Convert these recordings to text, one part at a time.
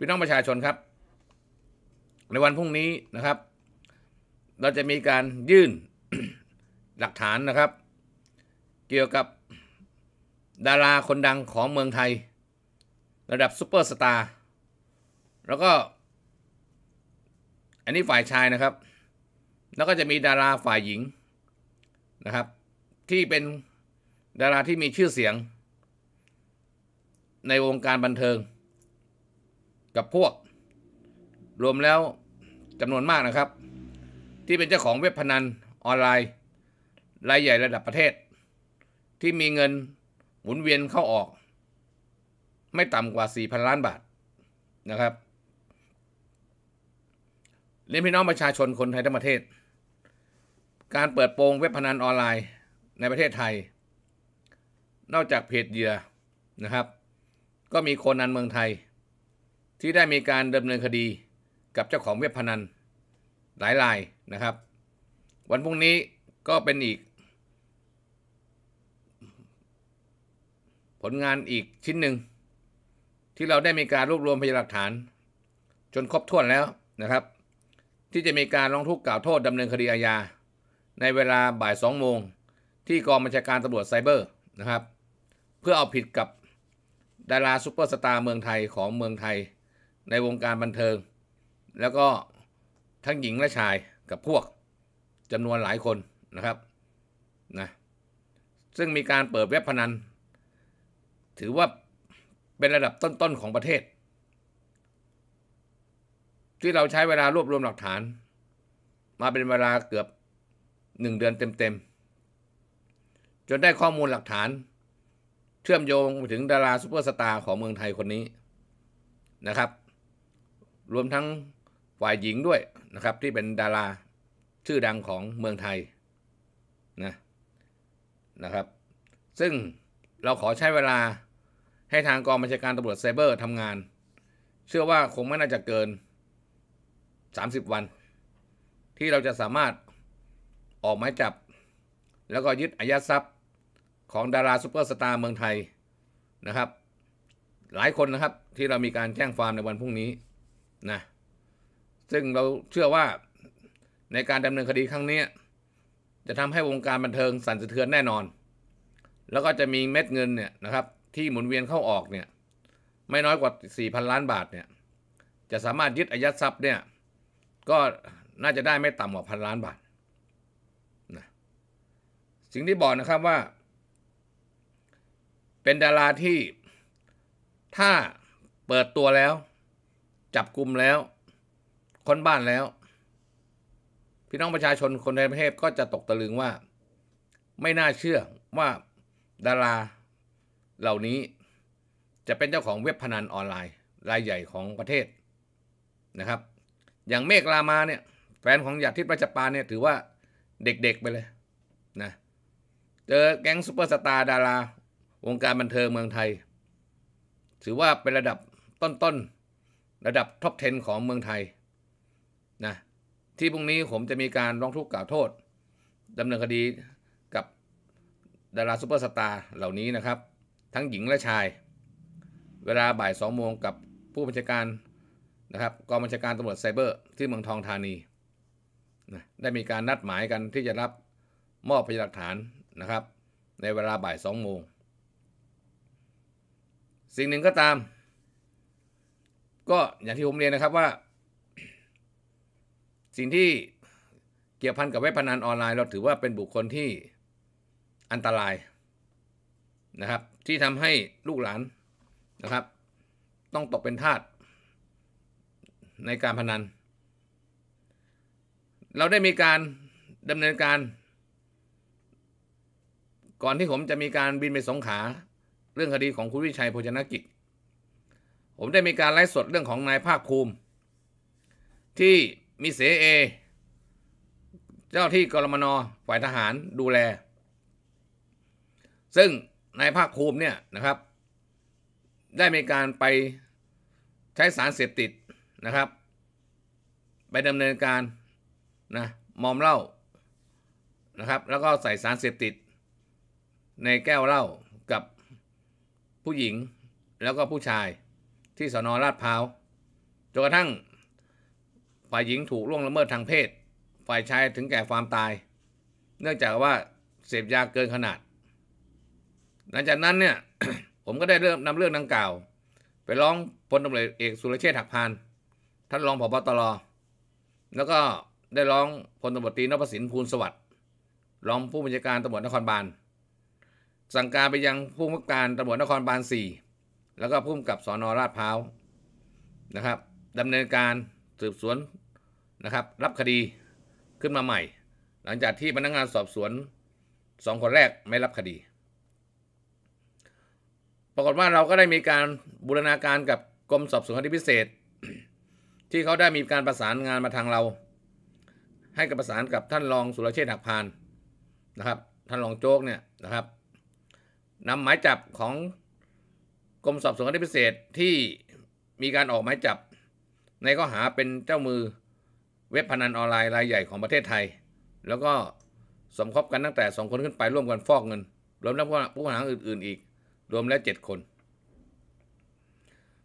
พี่น้องประชาชนครับ ในวันพรุ่งนี้นะครับ เราจะมีการยื่นหลักฐานนะครับ เกี่ยวกับดาราคนดังของเมืองไทยระดับซูเปอร์สตาร์แล้วก็อันนี้ฝ่ายชายนะครับ แล้วก็จะมีดาราฝ่ายหญิงนะครับ ที่เป็นดาราที่มีชื่อเสียง ในวงการบันเทิงกับพวกรวมแล้วจำนวนมากนะครับ ที่เป็นเจ้าของเว็บพนัน ออนไลน์ รายใหญ่ระดับประเทศ ที่มีเงินหมุนเวียนเข้าออก ไม่ต่ำกว่า 4,000 ล้านบาทนะครับ เรียนพี่น้องประชาชนคนไทยทั้งประเทศ การเปิดโปงเว็บพนันออนไลน์ในประเทศไทย นอกจากเพจเหยื่อนะครับ ก็มีโคนันเมืองไทยที่ได้มีการดำเนินคดีกับเจ้าของเว็บพนันหลายรายนะครับ วันพรุ่งนี้ก็เป็นอีก ผลงานอีกชิ้นหนึ่งที่เราได้มีการรวบรวมพยานหลักฐาน จนครบถ้วนแล้วนะครับ ที่จะมีการร้องทุกข์กล่าวโทษดำเนินคดีอาญาในเวลาบ่ายสองโมงที่กองบัญชาการตำรวจไซเบอร์นะครับเพื่อเอาผิดกับดาราซูเปอร์สตาร์เมืองไทยของเมืองไทยในวงการบันเทิง แล้วก็ทั้งหญิงและชายกับพวกจำนวนหลายคนนะครับนะซึ่งมีการเปิดเว็บพนัน ถือว่าเป็นระดับต้นๆของประเทศ ที่เราใช้เวลารวบรวมหลักฐาน มาเป็นเวลาเกือบหนึ่งเดือนเต็มๆจนได้ข้อมูลหลักฐาน เชื่อมโยงไปถึงดาราซูเปอร์สตาร์ของเมืองไทยคนนี้นะครับรวมทั้งฝ่ายหญิงด้วยนะครับที่เป็นดาราชื่อดังของเมืองไทยนะนะครับซึ่งเราขอใช้เวลาให้ทางกองบัญชาการตำรวจไซเบอร์ทำงาน เชื่อว่าคงไม่น่าจะเกิน 30 วัน ที่เราจะสามารถออกหมายจับแล้วก็ยึดอายัดทรัพย์ของดาราซูเปอร์สตาร์เมืองไทยนะครับ หลายคนนะครับที่เรามีการแจ้งความในวันพรุ่งนี้นะซึ่งเราเชื่อว่าในการดำเนินคดีครั้งนี้จะทำให้วงการบันเทิงสั่นสะเทือนแน่นอน แล้วก็จะมีเม็ดเงินเนี่ยนะครับที่หมุนเวียนเข้าออกเนี่ยไม่น้อยกว่า 4,000 ล้านบาทเนี่ยจะสามารถยึดอายัดทรัพย์เนี่ยก็น่าจะได้ไม่ต่ำกว่าพันล้านบาทนะสิ่งที่บอกนะครับว่าเป็นดาราที่ถ้าเปิดตัวแล้วจับกลุ่มแล้วค้นบ้านแล้ว พี่น้องประชาชนคนในประเทศก็จะตกตะลึงว่า ไม่น่าเชื่อว่าดาราเหล่านี้จะเป็นเจ้าของเว็บพนันออนไลน์ รายใหญ่ของประเทศนะครับ อย่างเมฆรามาเนี่ยแฟนของหยาดทิพย์ราชปาเนี่ยถือว่าเด็กๆไปเลยนะเจอแก๊งซูเปอร์สตาร์ดาราวงการบันเทิงเมืองไทย ถือว่าเป็นระดับต้นๆระดับท็อป 10 ของเมืองไทยนะที่พรุ่งนี้ผมจะมีการร้องทุกข์กล่าวโทษดำเนินคดีกับดาราซูเปอร์สตาร์เหล่านี้นะครับ ทั้งหญิงและชาย เวลาบ่ายสองโมงกับผู้บัญชาการนะครับกองบัญชาการตำรวจไซเบอร์ที่เมืองทองธานีนะได้มีการนัดหมายกันที่จะรับมอบพยานหลักฐานนะครับ ในเวลาบ่ายสองโมง สิ่งหนึ่งก็ตามก็อย่างที่ผมเรียนนะครับว่า สิ่งที่เกี่ยวพันกับเว็บพนันออนไลน์เราถือว่าเป็นบุคคลที่อันตรายนะครับที่ทำให้ลูกหลานนะครับ ต้องตกเป็นทาสในการพนัน เราได้มีการดำเนินการ ก่อนที่ผมจะมีการบินไปสงขาเรื่องคดีของคุณวิชัยโภชนกิจผมได้มีการไลฟ์สดเรื่องของนายภาคภูมิที่มีเสเอเจ้าที่กรมนฝ่ายทหารดูแล ซึ่งนายภาคภูมิเนี่ยนะครับ ได้มีการไปใช้สารเสพติดนะครับ ไปดำเนินการนะมอมเหล้านะครับ แล้วก็ใส่สารเสพติด ในแก้วเหล้ากับผู้หญิงแล้วก็ผู้ชายที่สนราดพร้าวจนกระทั่งฝ่ายหญิงถูกล่วงละเมิดทางเพศ ฝ่ายชายถึงแก่ความตาย เนื่องจากว่าเสพยาเกินขนาด หลังจากนั้นเนี่ย ผมก็ได้เริ่มนำเรื่องดังกล่าว ไปร้องพลตำรวจเอกสุรเชษฐ์หักพานท่านรองผบตรแล้วก็ได้ร้องพลตำรวจตรีนพสินภูลสวัสดิ์รองผู้บัญชาการตำรวจนครบาลสั่งการไปยังผู้บังคับการตำรวจนครบาล4แล้วก็พุ่มกับสอนอราดพร้าวนะครับดำเนินการสืบสวนนะครับ รับคดีขึ้นมาใหม่ หลังจากที่พนักงงานสอบสวนสองคนแรกไม่รับคดี ปรากฏว่าเราก็ได้มีการบูรณาการกับกรมสอบสวนคดีพิเศษ ที่เขาได้มีการประสานงานมาทางเรา ให้กับประสานกับท่านรองสุรเชษฐ์หักพานนะครับ ท่านรองโจ๊กเนี่ยนะครับนำหมายจับของรมสอบสวนคดีพิเศษที่มีการออกหมายจับในข้อหาเป็นเจ้ามือเว็บพนันออนไลน์รายใหญ่ของประเทศไทย แล้วก็สมคบกันตั้งแต่ 2 คนขึ้นไปร่วมกันฟอกเงิน รวมแล้งผู้หาอื่น ๆ อีก รวมแล้ว7 คน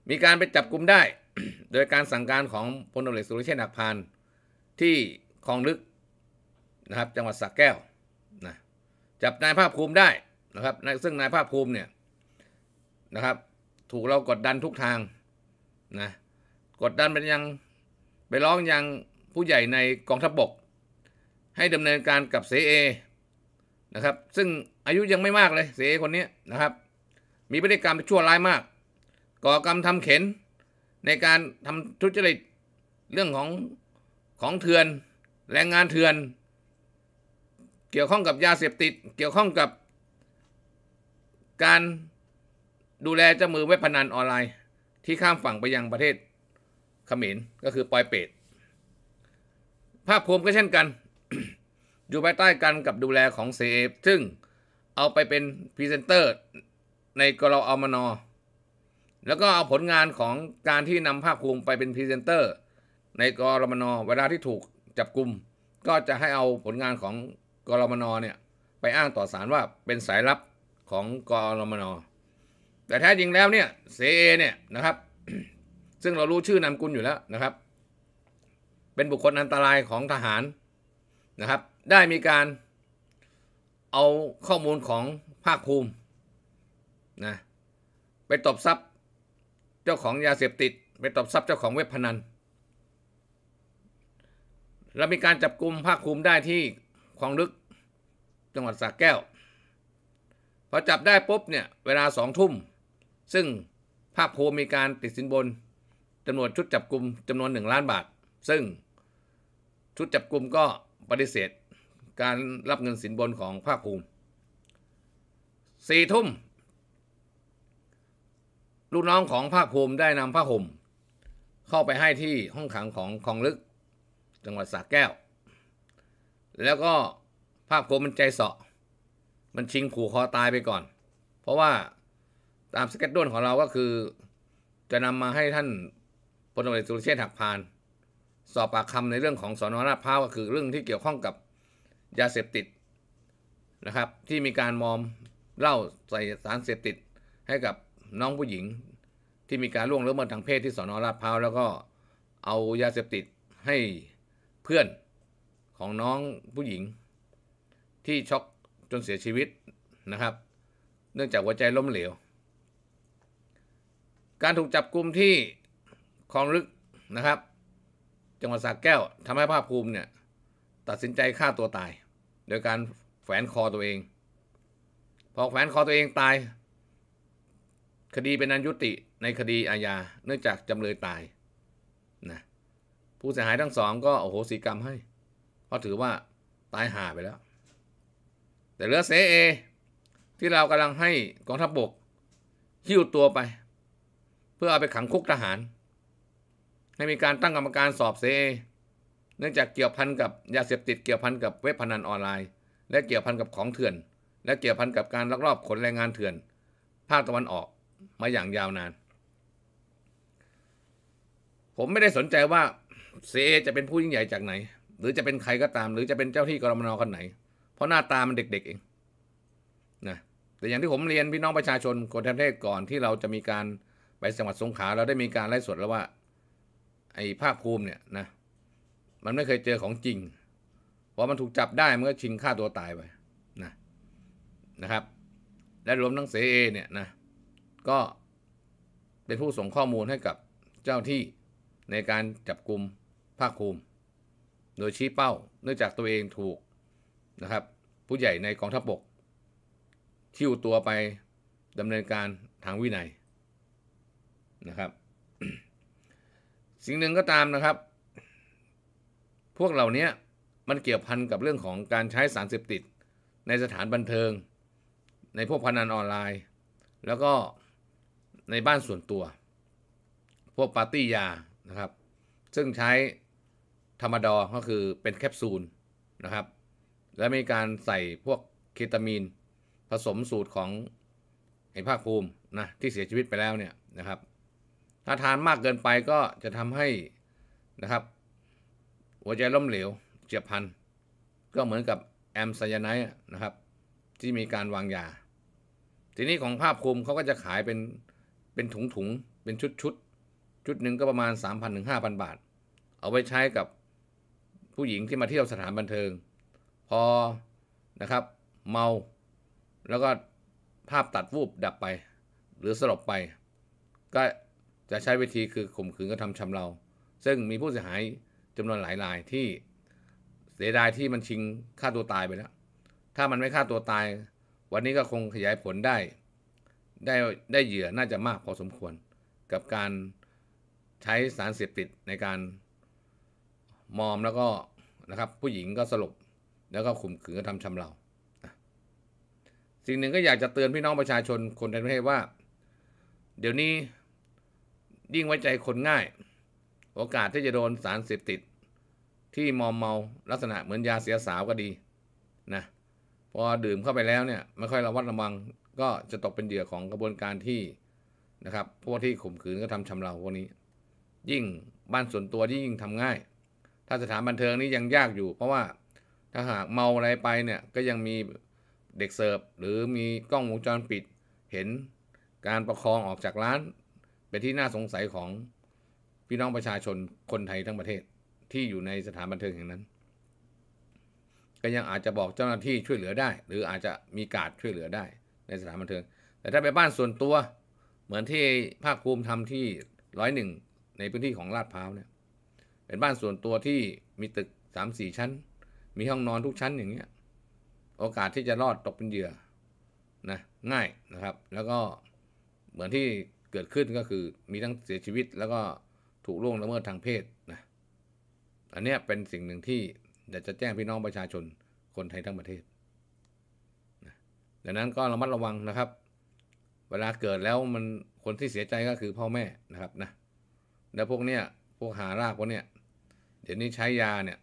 มีการไปจับกลุ่มได้โดยการสั่งการของพลตำรวจสุรเชษฐ์หักพานที่คลองลึกนะครับ จังหวัดสระแก้วนะจับนายภาพภูมิได้นะครับซึ่งนายภาพภูมิเนี่ยนะครับถูกเรากดดันทุกทางนะกดดันเป็นยังไปร้องยังผู้ใหญ่ในกองทัพบบก ให้ดำเนินการกับเสเอนะครับซึ่งอายุยังไม่มากเลยเสเอคนนี้นะครับ มีพฤติกรรมชั่วร้ายมาก ก่อกรรมทำเข็นในการทำทุจริตเรื่องของของเถื่อนแรงงานเถื่อน เกี่ยวข้องกับยาเสพติดเกี่ยวข้องกับการดูแลเจ้ามือเว็บพนันออนไลน์ ที่ข้ามฝั่งไปยังประเทศเขมรก็คือปอยเปตภาพภูมิก็เช่นกัน อยู่ภายใต้กันกับดูแลของเซฟซึ่งเอาไปเป็นพรีเซนเตอร์ในกรออมนอแล้วก็เอาผลงานของการที่นำภาพภูมิไปเป็นพรีเซนเตอร์ในกรมนอเวลาที่ถูกจับกลุ่มก็จะให้เอาผลงานของกรมนอเนี่ยไปอ้างต่อศาลว่าเป็นสายลับของกรมนอแต่แท้จริงแล้วเนี่ยเซเนี่ยนะครับซึ่งเรารู้ชื่อนามกุลอยู่แล้วนะครับ เป็นบุคคลอันตรายของทหารนะครับ ได้มีการเอาข้อมูลของภาคภูมินะไปตบทรัพย์เจ้าของยาเสพติด ไปตบทรัพย์เจ้าของเว็บพนัน เรามีการจับกลุ่มภาคภูมิได้ที่คลองลึกจังหวัดสระแก้ว พอจับได้ปุ๊บเนี่ยเวลาสองทุ่มซึ่งภาคภูมิมีการติดสินบนจำนวนชุดจับกลุ่มจำนวน1ล้านบาท ซึ่งชุดจับกลุ่มก็ปฏิเสธการรับเงินสินบนของภาคภูมิสี่ทุ่มลูกน้องของภาคภูมิได้นำผ้าห่มเข้าไปให้ที่ห้องขังของคลองลึกจังหวัดสระแก้ว แล้วก็ภาคภูมิมันใจเสาะ มันชิงผูกคอตายไปก่อน เพราะว่าตามสเก็ตด้วนของเราก็คือจะนำมาให้ท่านพลตำรวจสุรเชษฐ์หักพาน สอบปากคำในเรื่องของสอนอราชพร้าวก็คือเรื่องที่เกี่ยวข้องกับยาเสพติดนะครับ ที่มีการมอมเล่าใส่สารเสพติดให้กับน้องผู้หญิง ที่มีการล่วงละเมิดทางเพศที่สอนอราชพร้าวแล้วก็เอายาเสพติดให้เพื่อนของน้องผู้หญิง ที่ช็อกจนเสียชีวิตนะครับ เนื่องจากหัวใจล้มเหลวการถูกจับกลุ่มที่คลองลึกนะครับจังหวัดสระแก้วทำให้ภาคภูมิเนี่ยตัดสินใจฆ่าตัวตาย โดยการแฝนคอตัวเอง พอแฝนคอตัวเองตาย คดีเป็นอันยุติ ในคดีอาญา เนื่องจากจำเลยตายนะผู้เสียหายทั้งสองก็โอโหสีกรรมให้ เพราะถือว่าตายห่าไปแล้ว แต่เหลือเสเอ ที่เรากำลังให้กองทัพบบกหิ้วตัวไปพื่อเอาไปขังคุกทหาร ให้มีการตั้งกรรมการสอบเสเนื่องจากเกี่ยวพันกับยาเสพติดเกี่ยวพันกับเว็บพนันออนไลน์และเกี่ยวพันกับของเถื่อน และเกี่ยวพันกับการลักลอบขนแรงงานเถื่อน ภาคตะวันออกมาอย่างยาวนาน ผมไม่ได้สนใจว่าเซจะเป็นผู้ยิ่งใหญ่จากไหน หรือจะเป็นใครก็ตาม หรือจะเป็นเจ้าที่กรมนคนไหน เพราะหน้าตามันเด็ก ๆเองนะแต่อย่างที่ผมเรียนพี่น้องประชาชนคนทัรเทศก่อนที่เราจะมีการไปจังหวัดสงขลาเราได้มีการไล่สดแล้วว่าไอ้ภาคภูมิเนี่ยนะมันไม่เคยเจอของจริง พอมันถูกจับได้มันก็ชิงฆ่าตัวตายไปนะนะครับ และรวมทั้งเสเอเนี่ยนะก็เป็นผู้ส่งข้อมูลให้กับเจ้าที่ในการจับกลุ่มภาคภูมิโดยชี้เป้า เนื่องจากตัวเองถูกนะครับ ผู้ใหญ่ในกองทัพบกที่อยู่ตัวไปดำเนินการทางวินัยนะครับ สิ่งหนึ่งก็ตามนะครับ พวกเหล่านี้มันเกี่ยวพันกับเรื่องของการใช้สารเสพติดในสถานบันเทิง ในพวกพนันออนไลน์ แล้วก็ในบ้านส่วนตัว พวกปาร์ตี้ยานะครับ ซึ่งใช้ธรรมดอก็คือเป็นแคปซูลนะครับ และมีการใส่พวกเคตามีนผสมสูตรของไอ้ภาคภูมินะที่เสียชีวิตไปแล้วเนี่ยนะครับถ้าทานมากเกินไปก็จะทำให้นะครับ หัวใจล้มเหลวเจ็บพันก็เหมือนกับแอมไซยาไนด์นะครับ ที่มีการวางยา ทีนี้ของภาพคุมเขาก็จะขายเป็นเป็นถุงถุงเป็นชุดชุด ชุดหนึ่งก็ประมาณ 3,000ถึง5,000 บาท เอาไว้ใช้กับผู้หญิงที่มาเที่ยวสถานบันเทิง พอนะครับ เมา แล้วก็ภาพตัดวูบดับไป หรือสลบไป ก็จะใช้วิธีคือข่มขืนกระทำชำเรา ซึ่งมีผู้เสียหายจำนวนหลายรายที่เสียดายที่มันชิงฆ่าตัวตายไปแล้ว ถ้ามันไม่ฆ่าตัวตาย วันนี้ก็คงขยายผลได้ ได้ได้เหยื่อน่าจะมากพอสมควร กับการใช้สารเสพติดในการมอมแล้วก็นะครับ ผู้หญิงก็สลบแล้วก็ข่มขืนกระทำชำเรา สิ่งหนึ่งก็อยากจะเตือนพี่น้องประชาชนคนในประเทศว่า เดี๋ยวนี้ยิ่งไว้ใจคนง่าย โอกาสที่จะโดนสารเสพติด ที่มอมเมาลักษณะเหมือนยาเสียสาวก็ดีนะพอดื่มเข้าไปแล้วเนี่ยไม่ค่อยระวัดระวัง ก็จะตกเป็นเหยื่อของกระบวนการที่นะครับ พวกที่ข่มขืนก็ทำชำเราพวกนี้ ยิ่งบ้านส่วนตัวยิ่งทำง่าย ถ้าสถานบันเทิงนี้ยังยากอยู่ เพราะว่าถ้าหากเมาอะไรไปเนี่ยก็ยังมีเด็กเสิร์ฟ หรือมีกล้องวงจรปิด เห็นการประคองออกจากร้านป็นที่น่าสงสัยของพี่น้องประชาชนคนไทยทั้งประเทศที่อยู่ในสถานบันเทิงแห่งนั้น ก็ยังอาจจะบอกเจ้าหน้าที่ช่วยเหลือได้ หรืออาจจะมีการช่วยเหลือได้ ในสถานบันเทิงแต่ถ้าไปบ้านส่วนตัวเหมือนที่ภาคภูมิทำที่ร้อยหนึ่งในพื้นที่ของลาดพร้าวเนี่ยเป็นบ้านส่วนตัวที่มีตึกสามสี่ชั้น มีห้องนอนทุกชั้นอย่างเงี้ยโอกาสที่จะรอดตกเป็นเหยื่อนะ ง่ายนะครับแล้วก็เหมือนที่เกิดขึ้นก็คือมีทั้งเสียชีวิตแล้วก็ถูกล่วงละเมิดทางเพศนะ อันนี้เป็นสิ่งหนึ่งที่อยากจะแจ้งพี่น้องประชาชนคนไทยทั้งประเทศนะดังนั้นก็ระมัดระวังนะครับ เวลาเกิดแล้วมันคนที่เสียใจก็คือพ่อแม่นะครับนะ แล้วพวกเนี้ยพวกหารากพวกเนี้ย เดี๋ยวนี้ใช้ยาเนี่ย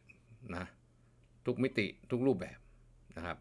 นะทุกมิติทุกรูปแบบนะครับ